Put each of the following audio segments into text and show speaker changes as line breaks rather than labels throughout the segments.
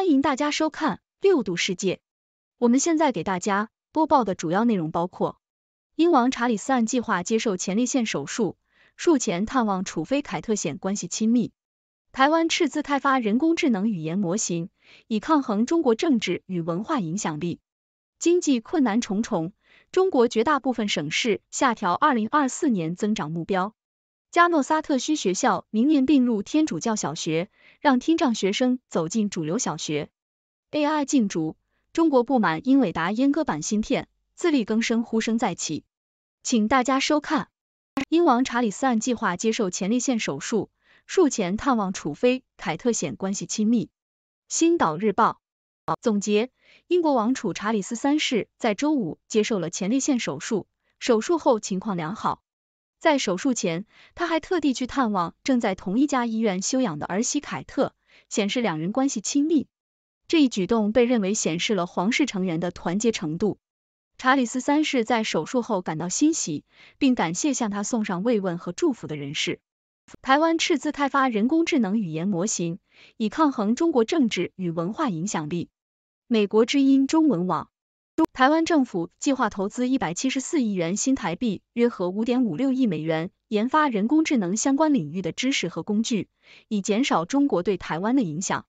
欢迎大家收看《六度世界》。我们现在给大家播报的主要内容包括：英王查理斯按计划接受前列腺手术，术前探望楚妃凯特显关系亲密；台湾斥资开发人工智能语言模型，以抗衡中国政治与文化影响力；经济困难重重，中国绝大部分省市下调二零二四年增长目标。加诺萨特区学校明年并入天主教小学，让听障学生走进主流小学。AI 禁足，中国不满英伟达阉割版芯片，自力更生呼声再起。请大家收看。英王查理斯案计划接受前列腺手术，术前探望楚妃凯特显关系亲密。《星岛日报》总结：英国王储查理斯三世在周五接受了前列腺手术，手术后情况良好。在手术前，他还特地去探望正在同一家医院休养的儿媳凯特，显示两人关系亲密。这一举动被认为显示了皇室成员的团结程度。查理斯三世在手术后感到欣喜，并感谢向他送上慰问和祝福的人士。台湾斥资开发人工智能语言模型，以抗衡中国政治与文化影响力。美国之音中文网。台湾政府计划投资一百七十四亿元新台币，约合五点五六亿美元，研发人工智能相关领域的知识和工具，以减少中国对台湾的影响。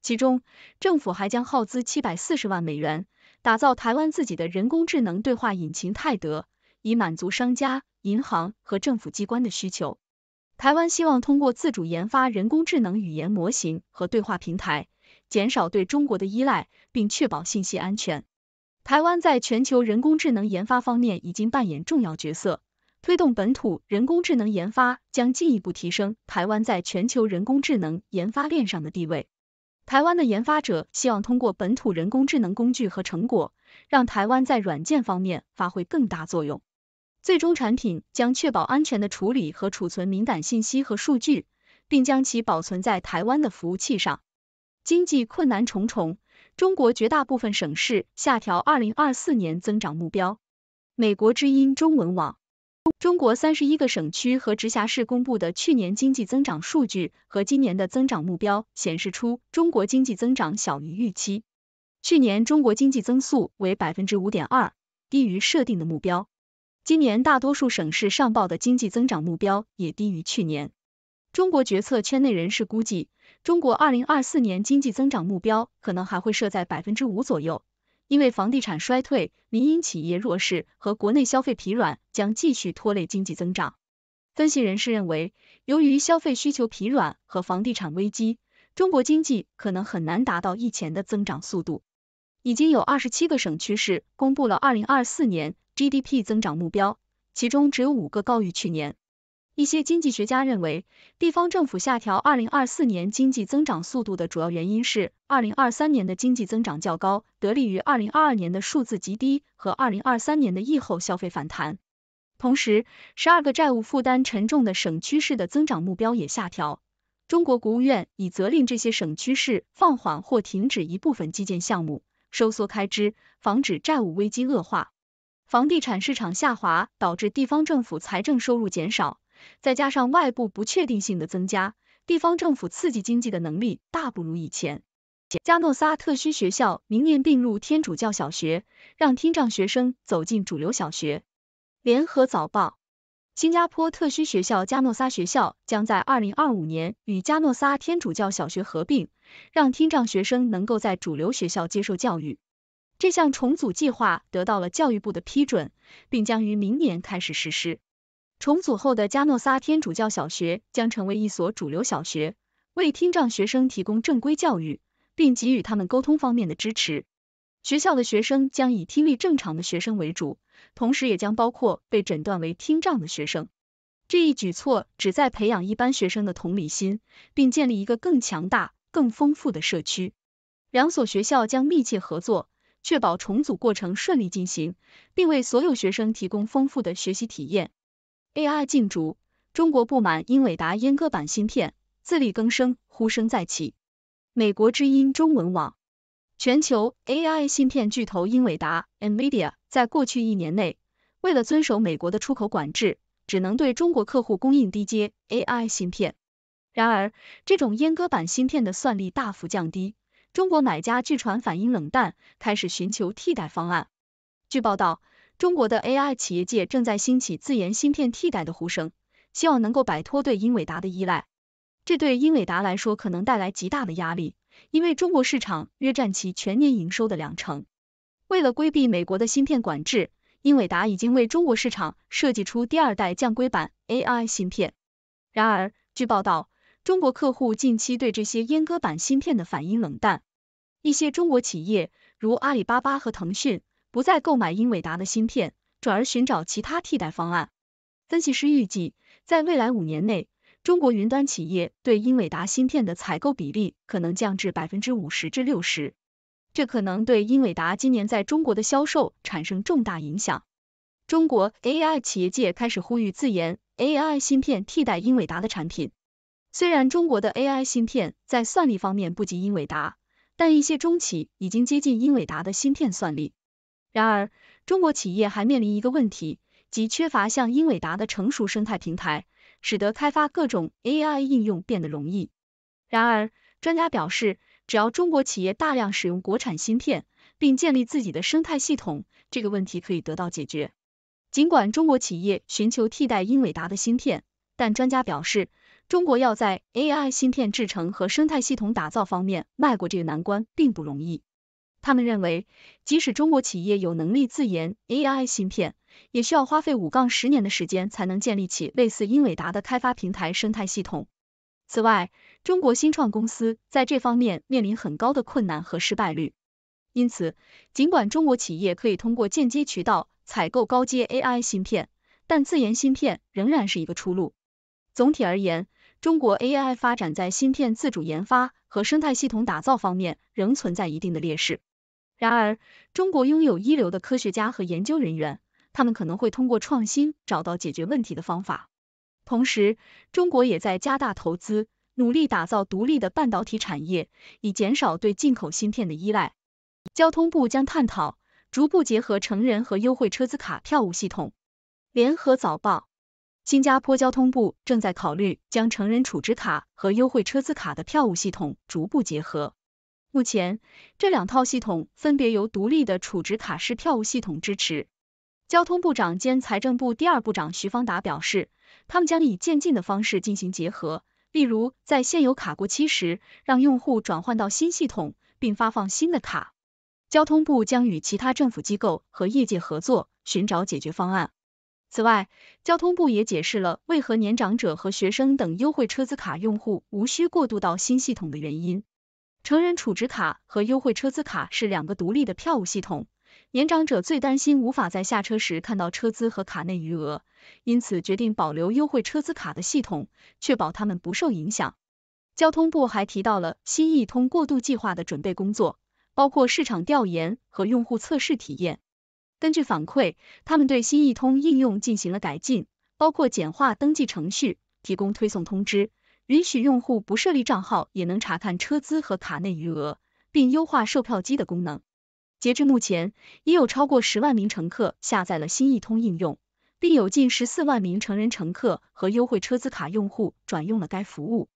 其中，政府还将耗资七百四十万美元，打造台湾自己的人工智能对话引擎泰德，以满足商家、银行和政府机关的需求。台湾希望通过自主研发人工智能语言模型和对话平台，减少对中国的依赖，并确保信息安全。台湾在全球人工智能研发方面已经扮演重要角色，推动本土人工智能研发将进一步提升台湾在全球人工智能研发链上的地位。台湾的研发者希望通过本土人工智能工具和成果，让台湾在软件方面发挥更大作用。最终产品将确保安全的处理和储存敏感信息和数据，并将其保存在台湾的服务器上。经济困难重重。中国绝大部分省市下调二零二四年增长目标。美国之音中文网，中国三十一个省区和直辖市公布的去年经济增长数据和今年的增长目标，显示出中国经济增长小于预期。去年中国经济增速为百分之五点二，低于设定的目标。今年大多数省市上报的经济增长目标也低于去年。中国决策圈内人士估计，中国二零二四年经济增长目标可能还会设在百分之五左右，因为房地产衰退、民营企业弱势和国内消费疲软将继续拖累经济增长。分析人士认为，由于消费需求疲软和房地产危机，中国经济可能很难达到以前的增长速度。已经有二十七个省区市公布了二零二四年 GDP 增长目标，其中只有五个高于去年。一些经济学家认为，地方政府下调二零二四年经济增长速度的主要原因是二零二三年的经济增长较高，得力于二零二二年的数字极低和二零二三年的疫后消费反弹。同时，十二个债务负担沉重的省区市的增长目标也下调。中国国务院已责令这些省区市放缓或停止一部分基建项目，收缩开支，防止债务危机恶化。房地产市场下滑导致地方政府财政收入减少。再加上外部不确定性的增加，地方政府刺激经济的能力大不如以前。加诺萨特需学校明年并入天主教小学，让听障学生走进主流小学。联合早报：新加坡特需学校加诺萨学校将在2025年与加诺萨天主教小学合并，让听障学生能够在主流学校接受教育。这项重组计划得到了教育部的批准，并将于明年开始实施。重组后的加诺萨天主教小学将成为一所主流小学，为听障学生提供正规教育，并给予他们沟通方面的支持。学校的学生将以听力正常的学生为主，同时也将包括被诊断为听障的学生。这一举措旨在培养一般学生的同理心，并建立一个更强大、更丰富的社区。两所学校将密切合作，确保重组过程顺利进行，并为所有学生提供丰富的学习体验。AI 禁逐，中国不满英伟达阉割版芯片，自力更生呼声再起。美国之音中文网：全球 AI 芯片巨头英伟达 （NVIDIA） 在过去一年内，为了遵守美国的出口管制，只能对中国客户供应低阶 AI 芯片。然而，这种阉割版芯片的算力大幅降低，中国买家据传反应冷淡，开始寻求替代方案。据报道。中国的 AI 企业界正在兴起自研芯片替代的呼声，希望能够摆脱对英伟达的依赖。这对英伟达来说可能带来极大的压力，因为中国市场约占其全年营收的两成。为了规避美国的芯片管制，英伟达已经为中国市场设计出第二代降规版 AI 芯片。然而，据报道，中国客户近期对这些阉割版芯片的反应冷淡。一些中国企业，如阿里巴巴和腾讯。不再购买英伟达的芯片，转而寻找其他替代方案。分析师预计，在未来五年内，中国云端企业对英伟达芯片的采购比例可能降至百分之五十至六十，这可能对英伟达今年在中国的销售产生重大影响。中国 AI 企业界开始呼吁自研 AI 芯片替代英伟达的产品。虽然中国的 AI 芯片在算力方面不及英伟达，但一些中企已经接近英伟达的芯片算力。然而，中国企业还面临一个问题，即缺乏像英伟达的成熟生态平台，使得开发各种 AI 应用变得容易。然而，专家表示，只要中国企业大量使用国产芯片，并建立自己的生态系统，这个问题可以得到解决。尽管中国企业寻求替代英伟达的芯片，但专家表示，中国要在 AI 芯片制成和生态系统打造方面迈过这个难关并不容易。他们认为，即使中国企业有能力自研 AI 芯片，也需要花费五杠十年的时间才能建立起类似英伟达的开发平台生态系统。此外，中国新创公司在这方面面临很高的困难和失败率。因此，尽管中国企业可以通过间接渠道采购高阶 AI 芯片，但自研芯片仍然是一个出路。总体而言，中国 AI 发展在芯片自主研发和生态系统打造方面仍存在一定的劣势。然而，中国拥有一流的科学家和研究人员，他们可能会通过创新找到解决问题的方法。同时，中国也在加大投资，努力打造独立的半导体产业，以减少对进口芯片的依赖。交通部将探讨逐步结合成人和优惠车资卡票务系统。联合早报：新加坡交通部正在考虑将成人储值卡和优惠车资卡的票务系统逐步结合。目前，这两套系统分别由独立的储值卡式票务系统支持。交通部长兼财政部第二部长徐方达表示，他们将以渐进的方式进行结合，例如在现有卡过期时，让用户转换到新系统，并发放新的卡。交通部将与其他政府机构和业界合作，寻找解决方案。此外，交通部也解释了为何年长者和学生等优惠车资卡用户无需过渡到新系统的原因。成人储值卡和优惠车资卡是两个独立的票务系统。年长者最担心无法在下车时看到车资和卡内余额，因此决定保留优惠车资卡的系统，确保他们不受影响。交通部还提到了新一通过渡计划的准备工作，包括市场调研和用户测试体验。根据反馈，他们对新一通应用进行了改进，包括简化登记程序，提供推送通知。允许用户不设立账号也能查看车资和卡内余额，并优化售票机的功能。截至目前，已有超过十万名乘客下载了新易通应用，并有近十四万名成人乘客和优惠车资卡用户转用了该服务。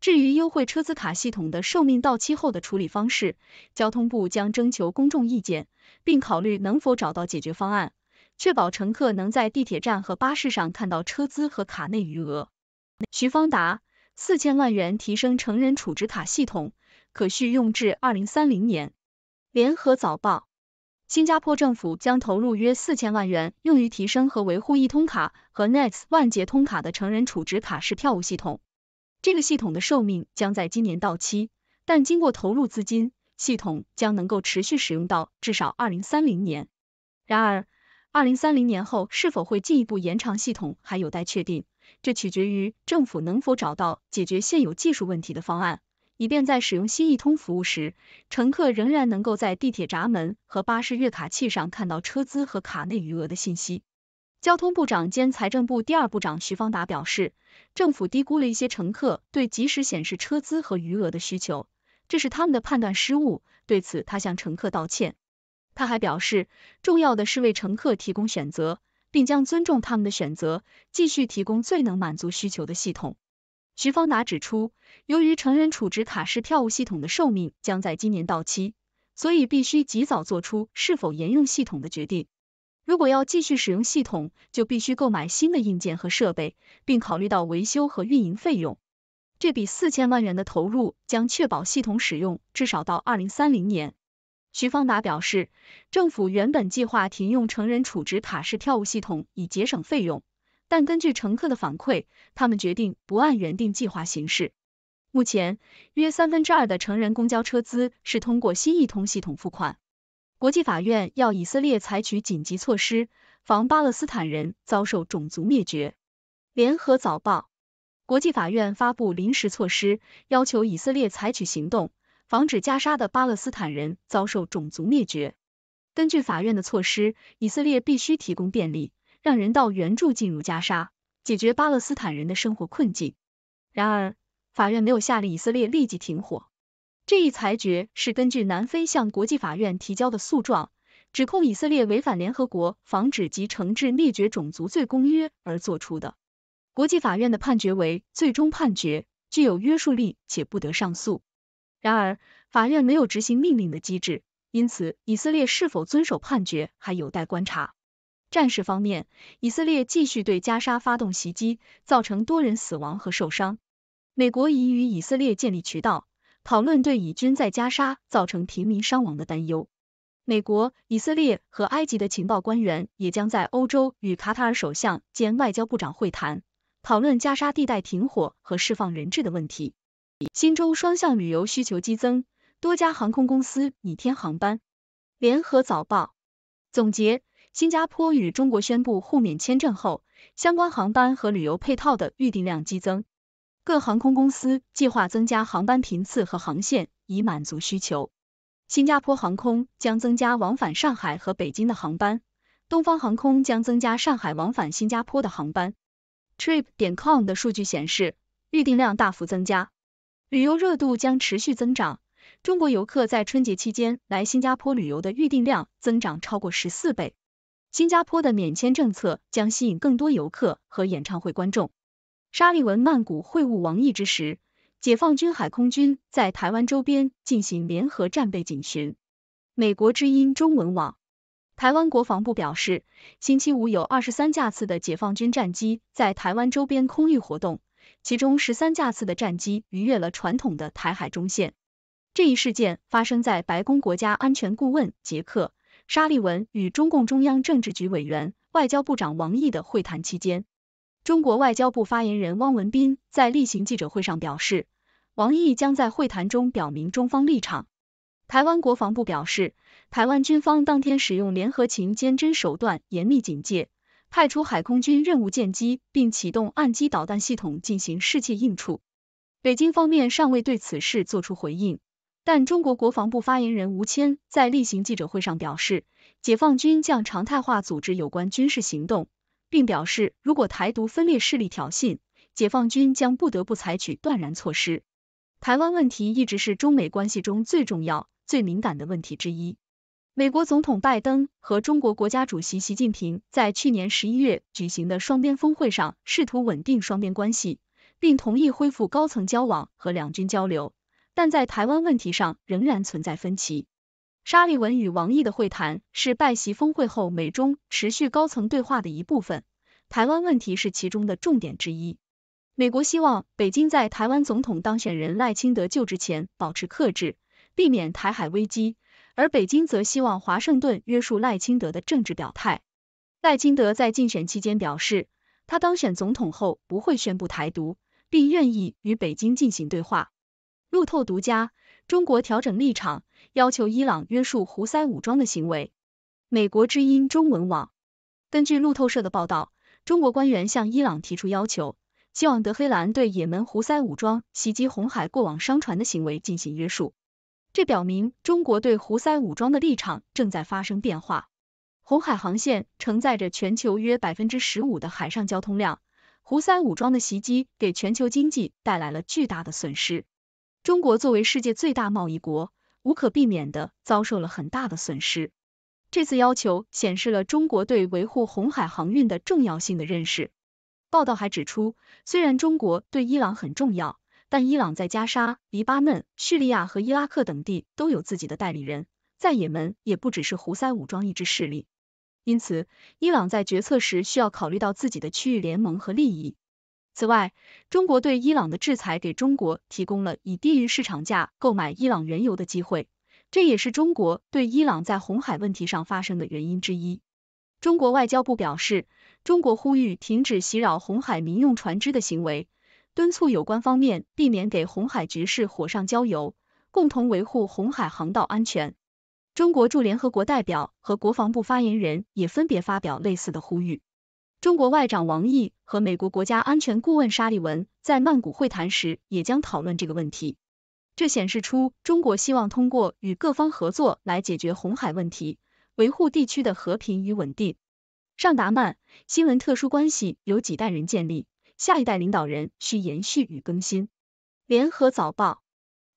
至于优惠车资卡系统的寿命到期后的处理方式，交通部将征求公众意见，并考虑能否找到解决方案，确保乘客能在地铁站和巴士上看到车资和卡内余额。徐方达。四千万元提升成人储值卡系统，可续用至二零三零年。联合早报：新加坡政府将投入约四千万元，用于提升和维护易通卡和 Next 万捷通卡的成人储值卡式票务系统。这个系统的寿命将在今年到期，但经过投入资金，系统将能够持续使用到至少二零三零年。然而，二零三零年后是否会进一步延长系统，还有待确定。这取决于政府能否找到解决现有技术问题的方案，以便在使用新一通服务时，乘客仍然能够在地铁闸门和巴士月卡器上看到车资和卡内余额的信息。交通部长兼财政部第二部长徐方达表示，政府低估了一些乘客对及时显示车资和余额的需求，这是他们的判断失误，对此他向乘客道歉。他还表示，重要的是为乘客提供选择。并将尊重他们的选择，继续提供最能满足需求的系统。徐方达指出，由于成人储值卡式票务系统的寿命将在今年到期，所以必须及早做出是否沿用系统的决定。如果要继续使用系统，就必须购买新的硬件和设备，并考虑到维修和运营费用。这笔四千万元的投入将确保系统使用至少到二零三零年。徐方达表示，政府原本计划停用成人储值卡式票务系统以节省费用，但根据乘客的反馈，他们决定不按原定计划行事。目前，约三分之二的成人公交车资是通过新一通系统付款。国际法院要以色列采取紧急措施，防巴勒斯坦人遭受种族灭绝。联合早报：国际法院发布临时措施，要求以色列采取行动。防止加沙的巴勒斯坦人遭受种族灭绝。根据法院的措施，以色列必须提供便利，让人道援助进入加沙，解决巴勒斯坦人的生活困境。然而，法院没有下令以色列立即停火。这一裁决是根据南非向国际法院提交的诉状，指控以色列违反联合国《防止及惩治灭绝种族罪公约》而作出的。国际法院的判决为最终判决，具有约束力，且不得上诉。然而，法院没有执行命令的机制，因此以色列是否遵守判决还有待观察。战事方面，以色列继续对加沙发动袭击，造成多人死亡和受伤。美国已与以色列建立渠道，讨论对以军在加沙造成平民伤亡的担忧。美国、以色列和埃及的情报官员也将在欧洲与卡塔尔首相兼外交部长会谈，讨论加沙地带停火和释放人质的问题。新州双向旅游需求激增，多家航空公司拟添航班。联合早报总结，新加坡与中国宣布互免签证后，相关航班和旅游配套的预订量激增，各航空公司计划增加航班频次和航线以满足需求。新加坡航空将增加往返上海和北京的航班，东方航空将增加上海往返新加坡的航班。Trip.com 的数据显示，预订量大幅增加。旅游热度将持续增长，中国游客在春节期间来新加坡旅游的预订量增长超过十四倍。新加坡的免签政策将吸引更多游客和演唱会观众。沙利文曼谷会晤王毅之时，解放军海空军在台湾周边进行联合战备警巡。美国之音中文网，台湾国防部表示，星期五有二十三架次的解放军战机在台湾周边空域活动。其中十三架次的战机逾越了传统的台海中线。这一事件发生在白宫国家安全顾问杰克·沙利文与中共中央政治局委员、外交部长王毅的会谈期间。中国外交部发言人汪文斌在例行记者会上表示，王毅将在会谈中表明中方立场。台湾国防部表示，台湾军方当天使用联合勤监侦手段，严密警戒。派出海空军任务舰机，并启动岸基导弹系统进行世界应处。北京方面尚未对此事作出回应，但中国国防部发言人吴谦在例行记者会上表示，解放军将常态化组织有关军事行动，并表示如果台独分裂势力挑衅，解放军将不得不采取断然措施。台湾问题一直是中美关系中最重要、最敏感的问题之一。美国总统拜登和中国国家主席习近平在去年十一月举行的双边峰会上，试图稳定双边关系，并同意恢复高层交往和两军交流，但在台湾问题上仍然存在分歧。沙利文与王毅的会谈是拜习峰会后美中持续高层对话的一部分，台湾问题是其中的重点之一。美国希望北京在台湾总统当选人赖清德就职前保持克制，避免台海危机。而北京则希望华盛顿约束赖清德的政治表态。赖清德在竞选期间表示，他当选总统后不会宣布台独，并愿意与北京进行对话。路透独家：中国调整立场，要求伊朗约束胡塞武装的行为。美国之音中文网根据路透社的报道，中国官员向伊朗提出要求，希望德黑兰对也门胡塞武装袭击红海过往商船的行为进行约束。这表明中国对胡塞武装的立场正在发生变化。红海航线承载着全球约百分之十五的海上交通量，胡塞武装的袭击给全球经济带来了巨大的损失。中国作为世界最大贸易国，无可避免的遭受了很大的损失。这次要求显示了中国对维护红海航运的重要性的认识。报道还指出，虽然中国对伊朗很重要。但伊朗在加沙、黎巴嫩、叙利亚和伊拉克等地都有自己的代理人，在也门也不只是胡塞武装一支势力。因此，伊朗在决策时需要考虑到自己的区域联盟和利益。此外，中国对伊朗的制裁给中国提供了以低于市场价购买伊朗原油的机会，这也是中国对伊朗在红海问题上发生的原因之一。中国外交部表示，中国呼吁停止袭扰红海民用船只的行为。敦促有关方面避免给红海局势火上浇油，共同维护红海航道安全。中国驻联合国代表和国防部发言人也分别发表类似的呼吁。中国外长王毅和美国国家安全顾问沙利文在曼谷会谈时也将讨论这个问题。这显示出中国希望通过与各方合作来解决红海问题，维护地区的和平与稳定。上达曼新闻特殊关系由几代人建立。下一代领导人需延续与更新。联合早报，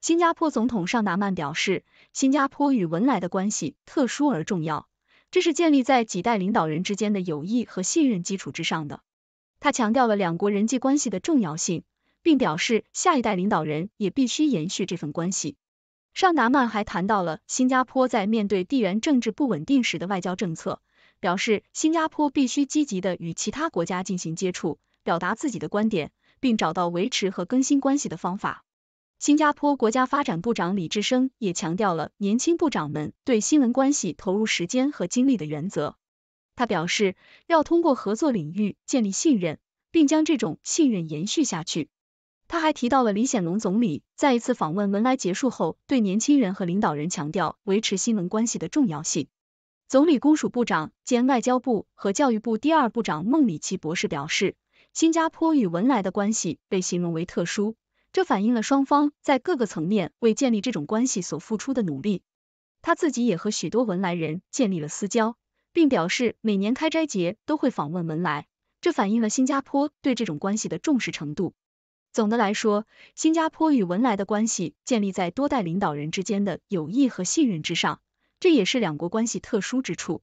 新加坡总统尚达曼表示，新加坡与文莱的关系特殊而重要，这是建立在几代领导人之间的友谊和信任基础之上的。他强调了两国人际关系的重要性，并表示下一代领导人也必须延续这份关系。尚达曼还谈到了新加坡在面对地缘政治不稳定时的外交政策，表示新加坡必须积极的与其他国家进行接触。表达自己的观点，并找到维持和更新关系的方法。新加坡国家发展部长李志生也强调了年轻部长们对新闻关系投入时间和精力的原则。他表示，要通过合作领域建立信任，并将这种信任延续下去。他还提到了李显龙总理在一次访问文莱结束后，对年轻人和领导人强调维持新闻关系的重要性。总理公署部长兼外交部和教育部第二部长孟礼奇博士表示。新加坡与文莱的关系被形容为特殊，这反映了双方在各个层面为建立这种关系所付出的努力。他自己也和许多文莱人建立了私交，并表示每年开斋节都会访问文莱，这反映了新加坡对这种关系的重视程度。总的来说，新加坡与文莱的关系建立在多代领导人之间的友谊和信任之上，这也是两国关系特殊之处。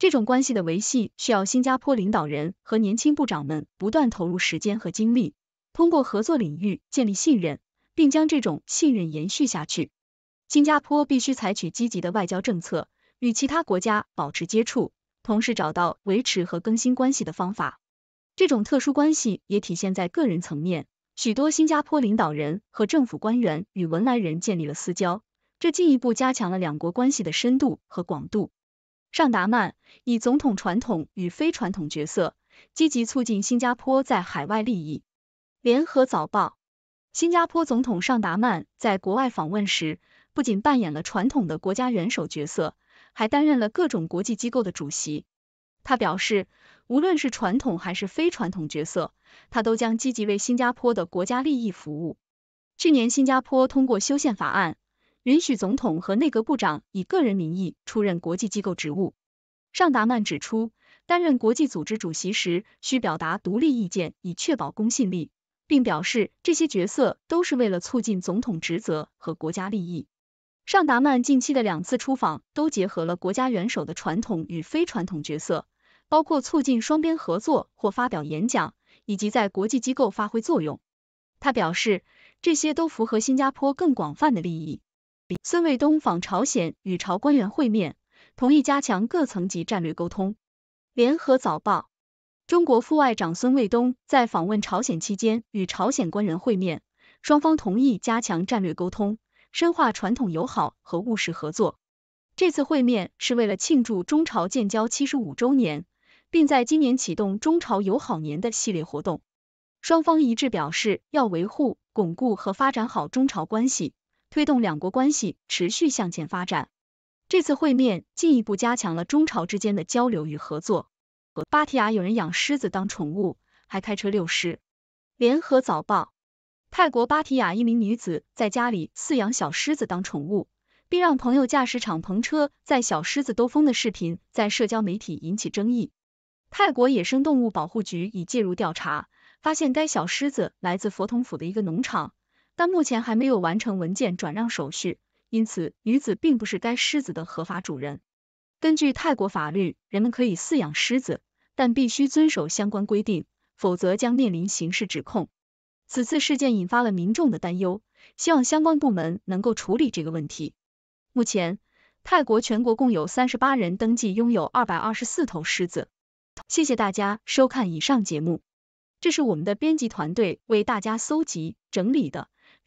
这种关系的维系需要新加坡领导人和年轻部长们不断投入时间和精力，通过合作领域建立信任，并将这种信任延续下去。新加坡必须采取积极的外交政策，与其他国家保持接触，同时找到维持和更新关系的方法。这种特殊关系也体现在个人层面，许多新加坡领导人和政府官员与文莱人建立了私交，这进一步加强了两国关系的深度和广度。尚达曼以总统传统与非传统角色，积极促进新加坡在海外利益。联合早报：新加坡总统尚达曼在国外访问时，不仅扮演了传统的国家元首角色，还担任了各种国际机构的主席。他表示，无论是传统还是非传统角色，他都将积极为新加坡的国家利益服务。去年，新加坡通过修宪法案。允许总统和内阁部长以个人名义出任国际机构职务。尚达曼指出，担任国际组织主席时需表达独立意见，以确保公信力，并表示这些角色都是为了促进总统职责和国家利益。尚达曼近期的两次出访都结合了国家元首的传统与非传统角色，包括促进双边合作或发表演讲，以及在国际机构发挥作用。他表示，这些都符合新加坡更广泛的利益。孙卫东访朝鲜与朝官员会面，同意加强各层级战略沟通。联合早报：中国副外长孙卫东在访问朝鲜期间与朝鲜官员会面，双方同意加强战略沟通，深化传统友好和务实合作。这次会面是为了庆祝中朝建交七十五周年，并在今年启动中朝友好年的系列活动。双方一致表示要维护、巩固和发展好中朝关系。推动两国关系持续向前发展。这次会面进一步加强了中朝之间的交流与合作。和巴提亚有人养狮子当宠物，还开车遛狮。联合早报：泰国巴提亚一名女子在家里饲养小狮子当宠物，并让朋友驾驶敞篷车在小狮子兜风的视频，在社交媒体引起争议。泰国野生动物保护局已介入调查，发现该小狮子来自佛统府的一个农场。但目前还没有完成文件转让手续，因此女子并不是该狮子的合法主人。根据泰国法律，人们可以饲养狮子，但必须遵守相关规定，否则将面临刑事指控。此次事件引发了民众的担忧，希望相关部门能够处理这个问题。目前，泰国全国共有三十八人登记拥有二百二十四头狮子。谢谢大家收看以上节目，这是我们的编辑团队为大家搜集整理的。